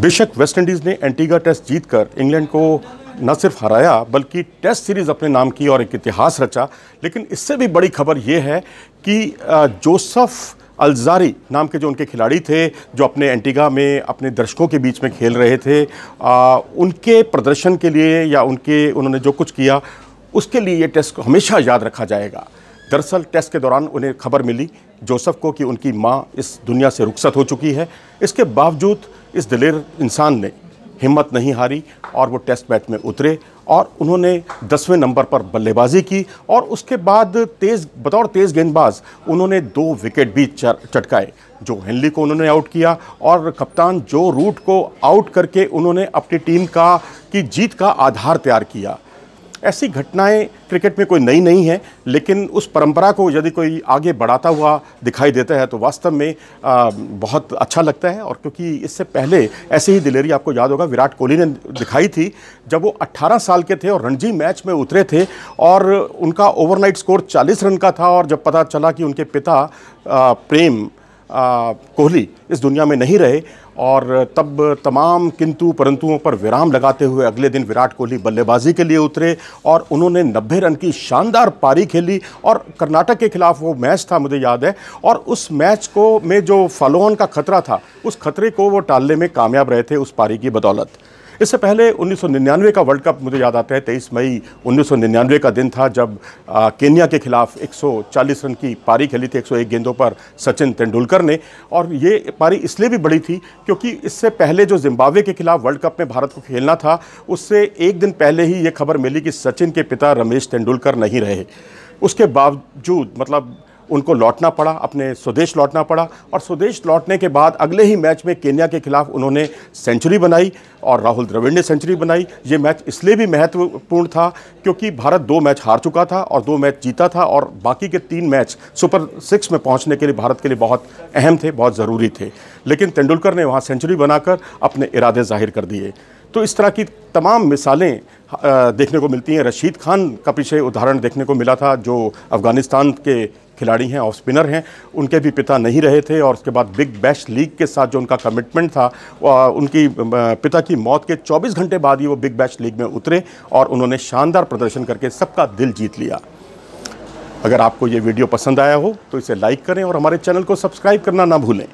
बेशक वेस्टइंडीज़ ने Antigua test जीतकर इंग्लैंड को न सिर्फ हराया बल्कि टेस्ट सीरीज़ अपने नाम की और एक इतिहास रचा लेकिन इससे भी बड़ी खबर ये है कि जोसफ़ अलजारी नाम के जो उनके खिलाड़ी थे जो अपने एंटीगा में अपने दर्शकों के बीच में खेल रहे थे आ, उनके प्रदर्शन के लिए या उनके उन्होंने जो कुछ किया उसके लिए ये टेस्ट हमेशा याद रखा जाएगा दरअसल टेस्ट के दौरान उन्हें खबर मिली जोसफ को कि उनकी माँ इस दुनिया से रुखसत हो चुकी है इसके बावजूद इस दिलेर इंसान ने हिम्मत नहीं हारी और वो टेस्ट मैच में उतरे और उन्होंने दसवें नंबर पर बल्लेबाजी की और उसके बाद तेज़ बतौर तेज़ गेंदबाज उन्होंने दो विकेट भी चटकाए जो हेनली को उन्होंने आउट किया और कप्तान जो रूट को आउट करके उन्होंने अपनी टीम का की जीत का आधार तैयार किया ऐसी घटनाएं क्रिकेट में कोई नई नहीं है लेकिन उस परंपरा को यदि कोई आगे बढ़ाता हुआ दिखाई देता है तो वास्तव में आ, बहुत अच्छा लगता है और क्योंकि इससे पहले ऐसे ही दिलेरी आपको याद होगा विराट कोहली ने दिखाई थी जब वो 18 साल के थे और रणजी मैच में उतरे थे और उनका ओवरनाइट स्कोर चालीस रन का था और जब पता चला कि उनके पिता आ, प्रेम कोहली इस दुनिया में नहीं रहे और तब तमाम किंतु परंतुओं पर विराम लगाते हुए अगले दिन विराट कोहली बल्लेबाजी के लिए उतरे और उन्होंने नब्बे रन की शानदार पारी खेली और कर्नाटक के खिलाफ वो मैच था मुझे याद है और उस मैच को में जो ऑन का खतरा था उस खतरे को वो टालने में कामयाब रहे थे उस पारी की बदौलत इससे पहले 1999 का वर्ल्ड कप मुझे याद आता है 23 मई 1999 का दिन था जब आ, केन्या के खिलाफ 140 रन की पारी खेली थी 101 गेंदों पर सचिन तेंदुलकर ने और ये पारी इसलिए भी बड़ी थी क्योंकि इससे पहले जो जिम्बाब्वे के खिलाफ वर्ल्ड कप में भारत को खेलना था उससे एक दिन पहले ही ये खबर मिली कि सचिन के पिता रमेश तेंदुलकर नहीं रहे उसके बावजूद मतलब उनको लौटना पड़ा अपने स्वदेश लौटना पड़ा और स्वदेश लौटने के बाद अगले ही मैच में केन्या के खिलाफ उन्होंने सेंचुरी बनाई और राहुल द्रविड़ ने सेंचुरी बनाई ये मैच इसलिए भी महत्वपूर्ण था क्योंकि भारत दो मैच हार चुका था और दो मैच जीता था और बाकी के तीन मैच सुपर सिक्स में पहुँचने के लिए भारत के लिए बहुत अहम थे बहुत ज़रूरी थे लेकिन तेंदुलकर ने वहाँ सेंचुरी बनाकर अपने इरादे जाहिर कर दिए तो इस तरह की तमाम मिसालें देखने को मिलती हैं रशीद खान का पीछे उदाहरण देखने को मिला था जो अफ़गानिस्तान के खिलाड़ी हैं ऑफ स्पिनर हैं उनके भी पिता नहीं रहे थे और उसके बाद बिग बैश लीग के साथ जो उनका कमिटमेंट था उनकी पिता की मौत के 24 घंटे बाद ही वो बिग बैश लीग में उतरे और उन्होंने शानदार प्रदर्शन करके सबका दिल जीत लिया अगर आपको ये वीडियो पसंद आया हो तो इसे लाइक करें और हमारे चैनल को सब्सक्राइब करना ना भूलें